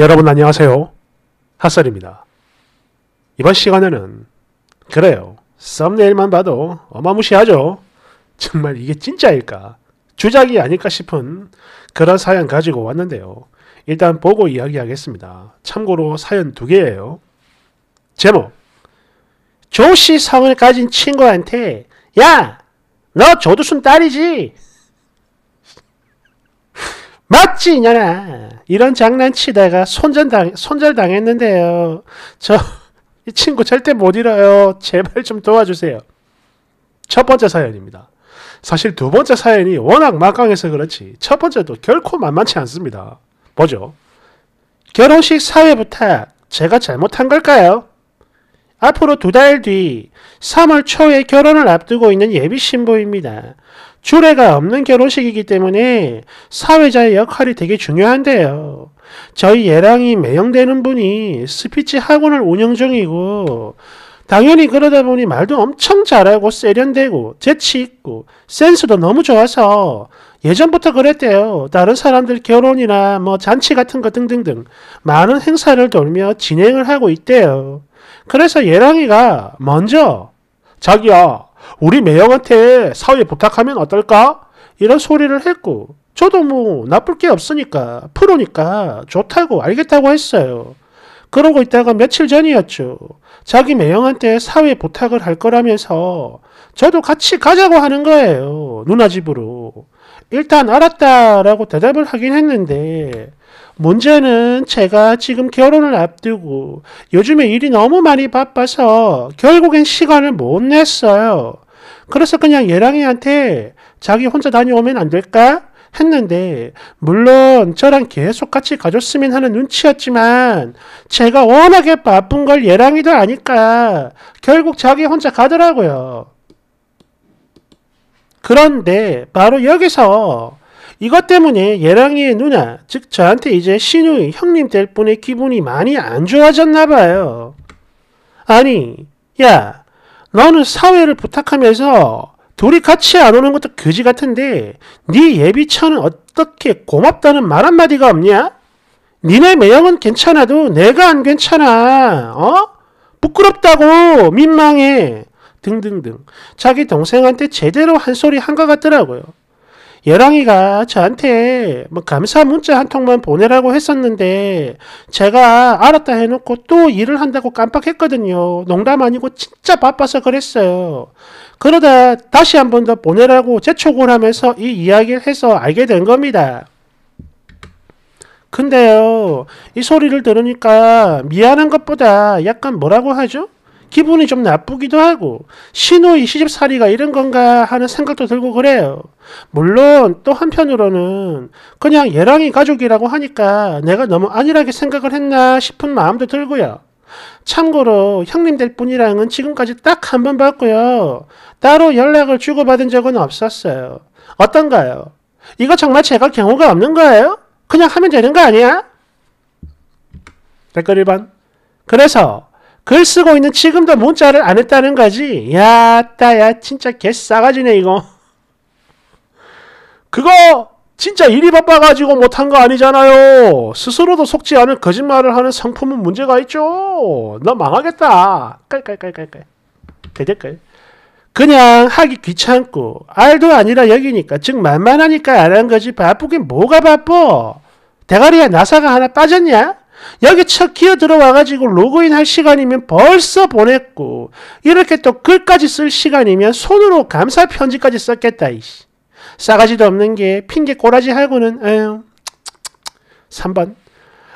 여러분 안녕하세요. 핫설입니다. 이번 시간에는 그래요. 썸네일만 봐도 어마무시하죠. 정말 이게 진짜일까? 주작이 아닐까 싶은 그런 사연 가지고 왔는데요. 일단 보고 이야기하겠습니다. 참고로 사연 두 개예요. 제목 조씨 성을 가진 친구한테 야! 너 조두순 딸이지? 맞지 이년 이런 장난치다가 손절당, 손절당했는데요. 저 이 친구 절대 못 잃어요. 제발 좀 도와주세요. 첫 번째 사연입니다. 사실 두 번째 사연이 워낙 막강해서 그렇지 첫 번째도 결코 만만치 않습니다. 뭐죠? 결혼식 사회 부탁 제가 잘못한 걸까요? 앞으로 두 달 뒤 3월 초에 결혼을 앞두고 있는 예비 신부입니다. 주례가 없는 결혼식이기 때문에 사회자의 역할이 되게 중요한데요. 저희 예랑이 매형되는 분이 스피치 학원을 운영 중이고 당연히 그러다 보니 말도 엄청 잘하고 세련되고 재치 있고 센스도 너무 좋아서 예전부터 그랬대요. 다른 사람들 결혼이나 뭐 잔치 같은 것 등등등 많은 행사를 돌며 진행을 하고 있대요. 그래서 예랑이가 먼저 자기야 우리 매형한테 사회 부탁하면 어떨까? 이런 소리를 했고 저도 뭐 나쁠 게 없으니까 프로니까 좋다고 알겠다고 했어요. 그러고 있다가 며칠 전이었죠. 자기 매형한테 사회 부탁을 할 거라면서 저도 같이 가자고 하는 거예요. 누나 집으로. 일단 알았다라고 대답을 하긴 했는데 문제는 제가 지금 결혼을 앞두고 요즘에 일이 너무 많이 바빠서 결국엔 시간을 못 냈어요. 그래서 그냥 예랑이한테 자기 혼자 다녀오면 안 될까? 했는데 물론 저랑 계속 같이 가줬으면 하는 눈치였지만 제가 워낙에 바쁜 걸 예랑이도 아니까 결국 자기 혼자 가더라고요. 그런데 바로 여기서 이것 때문에 예랑이의 누나, 즉 저한테 이제 신우의 형님 될 분의 기분이 많이 안 좋아졌나 봐요. 아니, 야, 너는 사회를 부탁하면서 둘이 같이 안 오는 것도 그지 같은데 네 예비처는 어떻게 고맙다는 말 한마디가 없냐? 니네 매형은 괜찮아도 내가 안 괜찮아. 어? 부끄럽다고 민망해. 등등등. 자기 동생한테 제대로 한 소리 한 것 같더라고요. 여랑이가 저한테 뭐 감사 문자 한 통만 보내라고 했었는데 제가 알았다 해놓고 또 일을 한다고 깜빡했거든요. 농담 아니고 진짜 바빠서 그랬어요. 그러다 다시 한 번 더 보내라고 재촉을 하면서 이 이야기를 해서 알게 된 겁니다. 근데요, 이 소리를 들으니까 미안한 것보다 약간 뭐라고 하죠? 기분이 좀 나쁘기도 하고 신우의 시집살이가 이런 건가 하는 생각도 들고 그래요. 물론 또 한편으로는 그냥 예랑이 가족이라고 하니까 내가 너무 안일하게 생각을 했나 싶은 마음도 들고요. 참고로 형님 들뿐이랑은 지금까지 딱 한 번 봤고요. 따로 연락을 주고받은 적은 없었어요. 어떤가요? 이거 정말 제가 경우가 없는 거예요? 그냥 하면 되는 거 아니야? 댓글 1번. 그래서 글 쓰고 있는 지금도 문자를 안 했다는 거지. 야, 따야, 진짜 개 싸가지네, 이거. 그거, 진짜 일이 바빠가지고 못한 거 아니잖아요. 스스로도 속지 않을 거짓말을 하는 상품은 문제가 있죠. 너 망하겠다. 깔깔깔깔깔. 대댓글. 그냥 하기 귀찮고, 알도 아니라 여기니까, 즉, 만만하니까 안 한 거지. 바쁘긴 뭐가 바빠? 대가리에 나사가 하나 빠졌냐? 여기 첫 기어 들어와가지고 로그인 할 시간이면 벌써 보냈고 이렇게 또 글까지 쓸 시간이면 손으로 감사 편지까지 썼겠다 이씨 싸가지도 없는 게 핑계 꼬라지 하고는 에휴 3번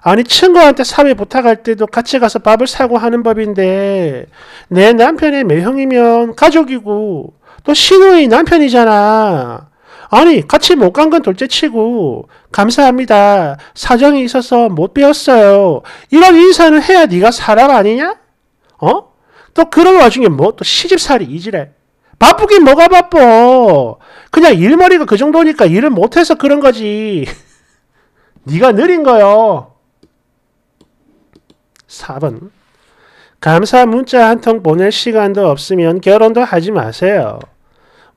아니 친구한테 사회 부탁할 때도 같이 가서 밥을 사고 하는 법인데 내 남편의 매형이면 가족이고 또 신우의 남편이잖아 아니 같이 못 간 건 둘째치고 감사합니다. 사정이 있어서 못 배웠어요. 이런 인사는 해야 네가 사람 아니냐? 어? 또 그런 와중에 뭐 또 시집살이 이질해. 바쁘긴 뭐가 바빠. 그냥 일머리가 그 정도니까 일을 못해서 그런 거지. 네가 느린 거요. 4번 감사 문자 한 통 보낼 시간도 없으면 결혼도 하지 마세요.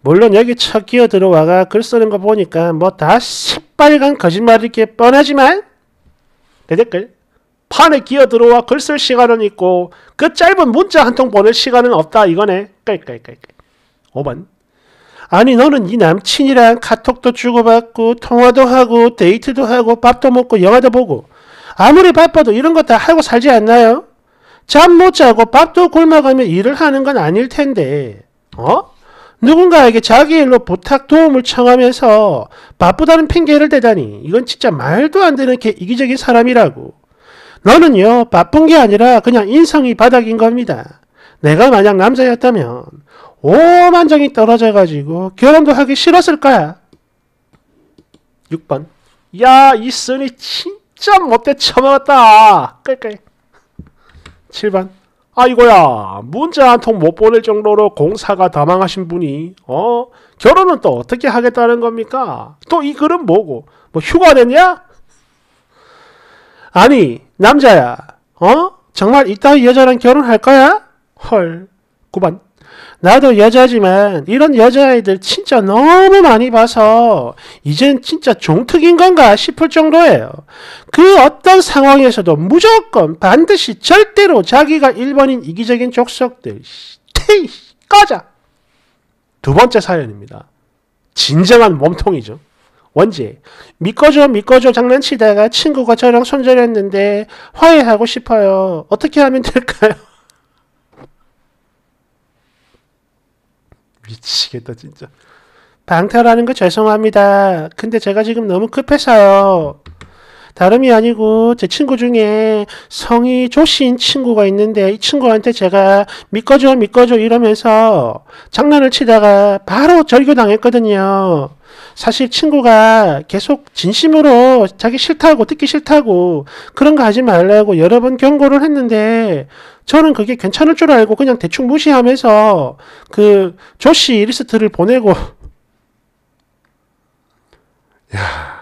물론 여기 첫 기어 들어와가 글 쓰는 거 보니까 뭐 다 시빨간 거짓말이게 뻔하지만 대댓글 판에 기어 들어와 글 쓸 시간은 있고 그 짧은 문자 한 통 보낼 시간은 없다 이거네 깔깔깔깔 5번 아니 너는 네 남친이랑 카톡도 주고받고 통화도 하고 데이트도 하고 밥도 먹고 영화도 보고 아무리 바빠도 이런 거 다 하고 살지 않나요? 잠 못 자고 밥도 굶어가며 일을 하는 건 아닐 텐데 어? 누군가에게 자기 일로 부탁 도움을 청하면서 바쁘다는 핑계를 대다니 이건 진짜 말도 안 되는 개 이기적인 사람이라고. 너는요 바쁜 게 아니라 그냥 인성이 바닥인 겁니다. 내가 만약 남자였다면 오만장이 떨어져가지고 결혼도 하기 싫었을 거야. 6번 야 이순이 진짜 못돼 처먹었다. 끌끌 7번 아이고야 문자 한 통 못 보낼 정도로 공사가 다망하신 분이 어 결혼은 또 어떻게 하겠다는 겁니까? 또 이 글은 뭐고? 뭐 휴가 냈냐? 아니 남자야 어? 정말 이따위 여자랑 결혼할 거야? 헐 구반 나도 여자지만 이런 여자아이들 진짜 너무 많이 봐서 이젠 진짜 종특인 건가 싶을 정도예요. 그 어떤 상황에서도 무조건 반드시 절대로 자기가 1번인 이기적인 족속들 테 꺼져. 두 번째 사연입니다. 진정한 몸통이죠. 원지, 믿거줘, 믿거줘 장난치다가 친구가 저랑 손절했는데 화해하고 싶어요. 어떻게 하면 될까요? 미치겠다 진짜. 방탈하는 거 죄송합니다. 근데 제가 지금 너무 급해서요. 다름이 아니고 제 친구 중에 성이 조신 친구가 있는데 이 친구한테 제가 믿거져 믿거져 이러면서 장난을 치다가 바로 절교당했거든요. 사실 친구가 계속 진심으로 자기 싫다고 듣기 싫다고 그런 거 하지 말라고 여러 번 경고를 했는데 저는 그게 괜찮을 줄 알고 그냥 대충 무시하면서 그 조씨 리스트를 보내고 야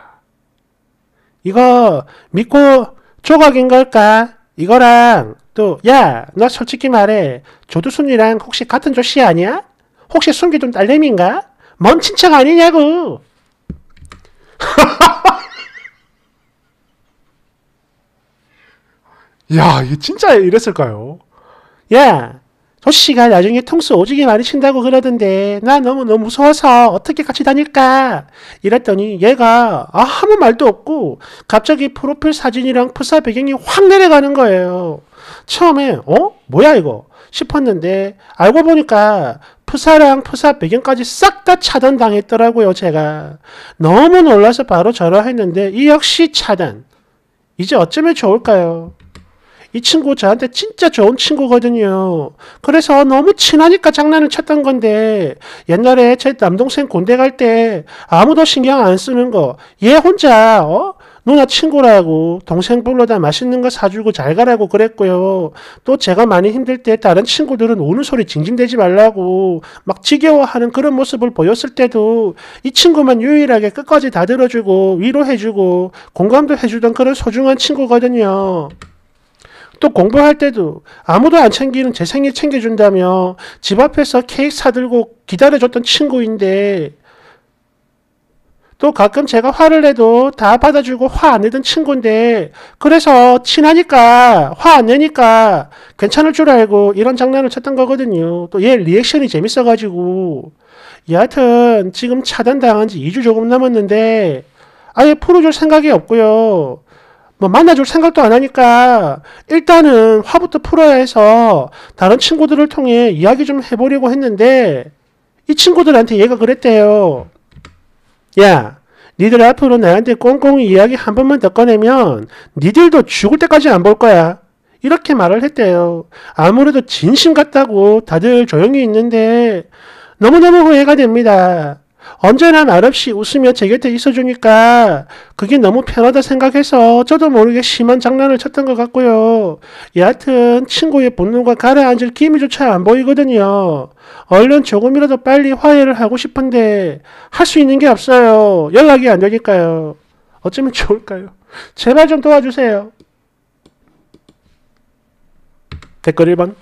이거 믿고 조각인 걸까? 이거랑 또 야 나 솔직히 말해 조두순이랑 혹시 같은 조씨 아니야? 혹시 숨기둔 딸내미인가? 먼 친척 아니냐고 야, 이게 진짜 이랬을까요? 야, 저 씨가 나중에 통수 오지게 많이 친다고 그러던데 나 너무너무 무서워서 어떻게 같이 다닐까 이랬더니 얘가 아, 아무 말도 없고 갑자기 프로필 사진이랑 프사 배경이 확 내려가는 거예요. 처음에 어? 뭐야 이거 싶었는데 알고 보니까 프사랑 프사 배경까지 싹 다 차단 당했더라고요 제가 너무 놀라서 바로 절화했는데이 역시 차단 이제 어쩌면 좋을까요? 이 친구 저한테 진짜 좋은 친구거든요. 그래서 너무 친하니까 장난을 쳤던 건데 옛날에 제 남동생 군대 갈 때 아무도 신경 안 쓰는 거 얘 혼자 어? 누나 친구라고 동생 불러다 맛있는 거 사주고 잘 가라고 그랬고요. 또 제가 많이 힘들 때 다른 친구들은 우는 소리 징징대지 말라고 막 지겨워하는 그런 모습을 보였을 때도 이 친구만 유일하게 끝까지 다 들어주고 위로해주고 공감도 해주던 그런 소중한 친구거든요. 또 공부할 때도 아무도 안 챙기는 제 생일 챙겨준다며 집 앞에서 케이크 사들고 기다려줬던 친구인데 또 가끔 제가 화를 내도 다 받아주고 화 안 내던 친구인데 그래서 친하니까 화 안 내니까 괜찮을 줄 알고 이런 장난을 쳤던 거거든요. 또 얘 리액션이 재밌어가지고 여하튼 지금 차단당한 지 2주 조금 남았는데 아예 풀어줄 생각이 없고요. 뭐 만나줄 생각도 안 하니까 일단은 화부터 풀어야 해서 다른 친구들을 통해 이야기 좀 해보려고 했는데 이 친구들한테 얘가 그랬대요. 야, 니들 앞으로 나한테 꽁꽁 이야기 한 번만 더 꺼내면 니들도 죽을 때까지 안 볼 거야. 이렇게 말을 했대요. 아무래도 진심 같다고 다들 조용히 있는데 너무너무 후회가 됩니다. 언제나 말 없이 웃으며 제 곁에 있어주니까 그게 너무 편하다 생각해서 저도 모르게 심한 장난을 쳤던 것 같고요. 예, 여하튼 친구의 분노가 가라앉을 기미조차 안 보이거든요. 얼른 조금이라도 빨리 화해를 하고 싶은데 할 수 있는 게 없어요. 연락이 안 되니까요. 어쩌면 좋을까요? 제발 좀 도와주세요. 댓글 1번.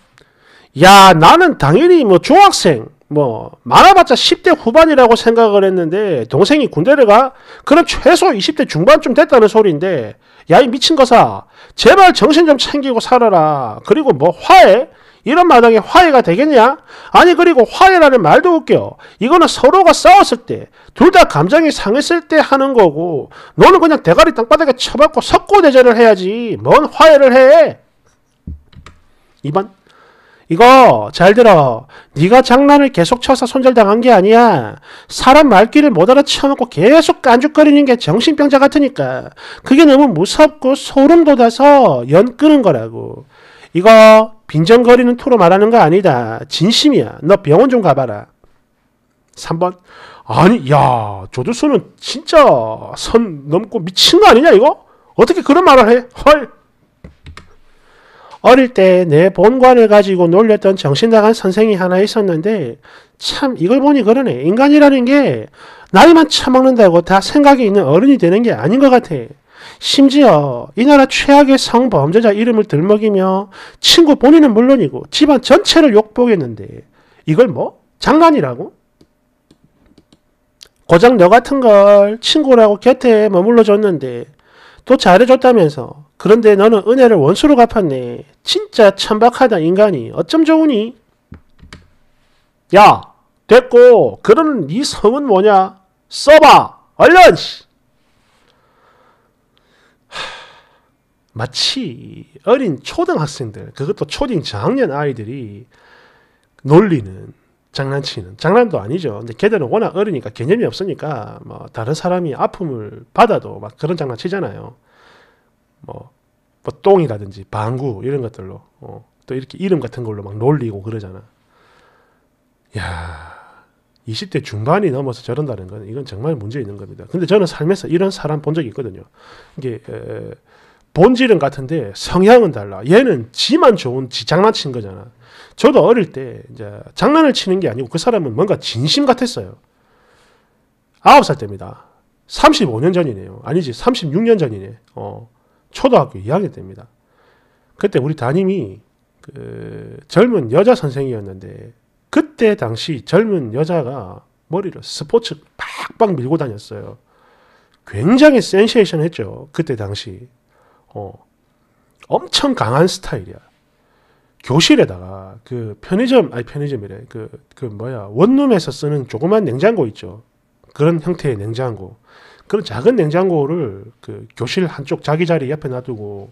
야, 나는 당연히 뭐 중학생, 뭐 말아봤자 10대 후반이라고 생각을 했는데 동생이 군대를 가? 그럼 최소 20대 중반쯤 됐다는 소리인데 야 이 미친 거사 제발 정신 좀 챙기고 살아라 그리고 뭐 화해? 이런 마당에 화해가 되겠냐? 아니 그리고 화해라는 말도 웃겨. 이거는 서로가 싸웠을 때 둘 다 감정이 상했을 때 하는 거고 너는 그냥 대가리 땅바닥에 쳐박고 석고 대전을 해야지. 뭔 화해를 해? 이번 이거 잘 들어. 네가 장난을 계속 쳐서 손절당한 게 아니야. 사람 말귀를 못 알아쳐놓고 계속 깐죽거리는 게 정신병자 같으니까 그게 너무 무섭고 소름 돋아서 연 끄는 거라고. 이거 빈정거리는 토로 말하는 거 아니다. 진심이야. 너 병원 좀 가봐라. 3번 아니 야 조두수는 진짜 선 넘고 미친 거 아니냐 이거? 어떻게 그런 말을 해? 헐 어릴 때 내 본관을 가지고 놀렸던 정신나간 선생이 하나 있었는데 참 이걸 보니 그러네. 인간이라는 게 나이만 처먹는다고 다 생각이 있는 어른이 되는 게 아닌 것 같아. 심지어 이 나라 최악의 성범죄자 이름을 들먹이며 친구 본인은 물론이고 집안 전체를 욕보겠는데 이걸 뭐? 장난이라고? 고작 너 같은 걸 친구라고 곁에 머물러 줬는데 또 잘해줬다면서 그런데 너는 은혜를 원수로 갚았네. 진짜 천박하다 인간이. 어쩜 좋으니? 야 됐고 그러는 네 성은 뭐냐? 써봐 얼른! 하, 마치 어린 초등학생들 그것도 초딩 저학년 아이들이 놀리는 장난치는 장난도 아니죠. 근데 걔들은 워낙 어리니까 개념이 없으니까 뭐 다른 사람이 아픔을 받아도 막 그런 장난치잖아요. 뭐, 뭐 똥이라든지 방구 이런 것들로 어, 또 이렇게 이름 같은 걸로 막 놀리고 그러잖아. 야 20대 중반이 넘어서 저런다는 건 이건 정말 문제 있는 겁니다. 근데 저는 삶에서 이런 사람 본 적이 있거든요. 이게 에, 본질은 같은데 성향은 달라. 얘는 지만 좋은 지 장난친 거잖아. 저도 어릴 때 이제 장난을 치는 게 아니고 그 사람은 뭔가 진심 같았어요. 아홉 살 때입니다. 35년 전이네요. 아니지, 36년 전이네. 어. 초등학교 2학년 때입니다. 그때 우리 담임이 그 젊은 여자 선생이었는데 그때 당시 젊은 여자가 머리를 스포츠 빡빡 밀고 다녔어요. 굉장히 센세이션 했죠. 그때 당시. 어, 엄청 강한 스타일이야. 교실에다가 그 편의점, 아니 편의점이래. 그, 그 뭐야. 원룸에서 쓰는 조그만 냉장고 있죠. 그런 형태의 냉장고. 그런 작은 냉장고를 그 교실 한쪽 자기 자리 옆에 놔두고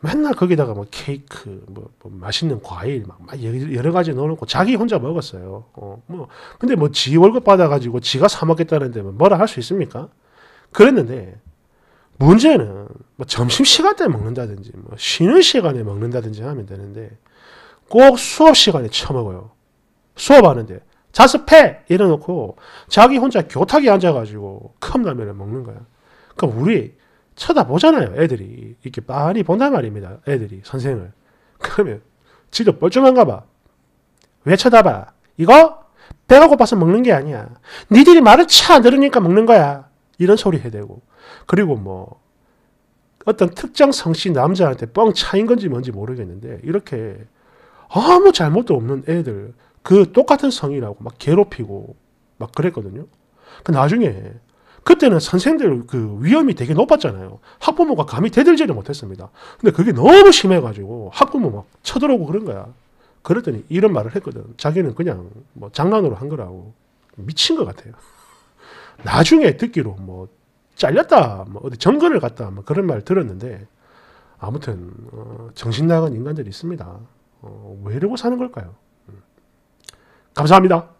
맨날 거기다가 뭐 케이크, 뭐, 뭐 맛있는 과일 막, 막 여러 가지 넣어놓고 자기 혼자 먹었어요. 어, 뭐 근데 뭐 지 월급 받아가지고 지가 사 먹겠다는데 뭐 뭐라할 수 있습니까? 그랬는데 문제는 뭐 점심 시간 때 먹는다든지 뭐 쉬는 시간에 먹는다든지 하면 되는데 꼭 수업 시간에 처먹어요. 수업하는데 자습해! 이래놓고 자기 혼자 교탁에 앉아가지고 컵라면을 먹는 거야. 그럼 우리 쳐다보잖아요. 애들이. 이렇게 많이 본단 말입니다. 애들이. 선생을. 그러면 지도 뻘쭘한가 봐. 왜 쳐다봐? 이거 배가 고파서 먹는 게 아니야. 니들이 말을 차 들으니까 먹는 거야. 이런 소리 해대고. 그리고 뭐 어떤 특정 성씨 남자한테 뻥 차인 건지 뭔지 모르겠는데 이렇게 아무 잘못도 없는 애들 그 똑같은 성이라고 막 괴롭히고 막 그랬거든요. 그 나중에 그때는 선생들 그 위험이 되게 높았잖아요. 학부모가 감히 대들지를 못했습니다. 근데 그게 너무 심해가지고 학부모 막 쳐들어오고 그런 거야. 그랬더니 이런 말을 했거든. 자기는 그냥 뭐 장난으로 한 거라고 미친 것 같아요. 나중에 듣기로 뭐 잘렸다, 뭐 어디 정근을 갔다, 뭐 그런 말 들었는데 아무튼 어, 정신 나간 인간들이 있습니다. 어, 왜 이러고 사는 걸까요? 감사합니다.